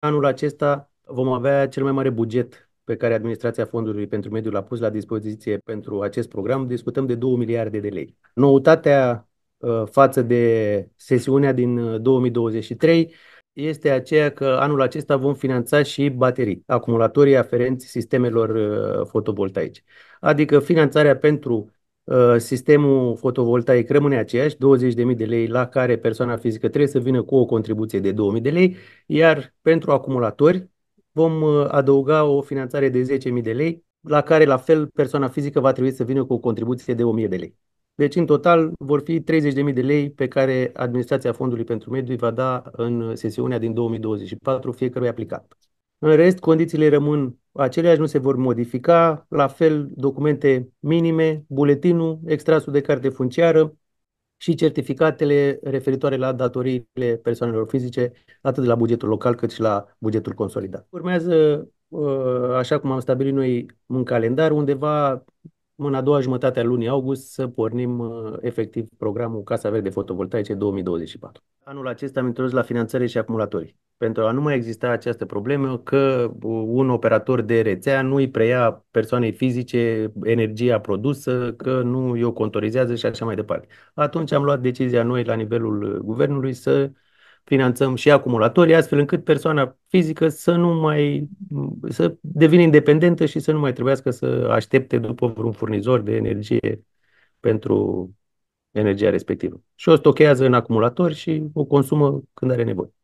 anul acesta vom avea cel mai mare buget pe care Administrația Fondului pentru Mediul a pus la dispoziție pentru acest program. Discutăm de 2 miliarde de lei. Noutatea uh, față de sesiunea din 2023 uh, este aceea că anul acesta vom finanța și baterii, acumulatorii aferenți sistemelor uh, fotovoltaice. Adică finanțarea pentru Uh, sistemul fotovoltaic rămâne aceeași, 20.000 de lei la care persoana fizică trebuie să vină cu o contribuție de 2.000 de lei, iar pentru acumulatori vom uh, adăuga o finanțare de 10.000 de lei, la care la fel persoana fizică va trebui să vină cu o contribuție de 1.000 de lei. Deci, în total, vor fi 30.000 de lei pe care Administrația Fondului pentru Mediu va da în sesiunea din 2024 fiecărui aplicat. În rest, condițiile rămân aceleași, nu se vor modifica. La fel, documente minime, buletinul, extrasul de carte funciară și certificatele referitoare la datoriile persoanelor fizice, atât de la bugetul local cât și la bugetul consolidat. Urmează ă, așa cum am stabilit noi în calendar, undeva în a doua jumătate a lunii august să pornim uh, efectiv programul Casa Verde Fotovoltaice 2024. Anul acesta am introdus la finanțare și acumulatori. Pentru a nu mai exista această problemă că uh, un operator de rețea nu îi preia persoanei fizice energia produsă, că nu îi o contorizează și așa mai departe. Atunci am luat decizia noi la nivelul uh, guvernului să finanțăm și acumulatorii, astfel încât persoana fizică să nu mai să devină independentă și să nu mai trebuiască să aștepte după vreun furnizor de energie pentru energia respectivă. Și o stochează în acumulator și o consumă când are nevoie.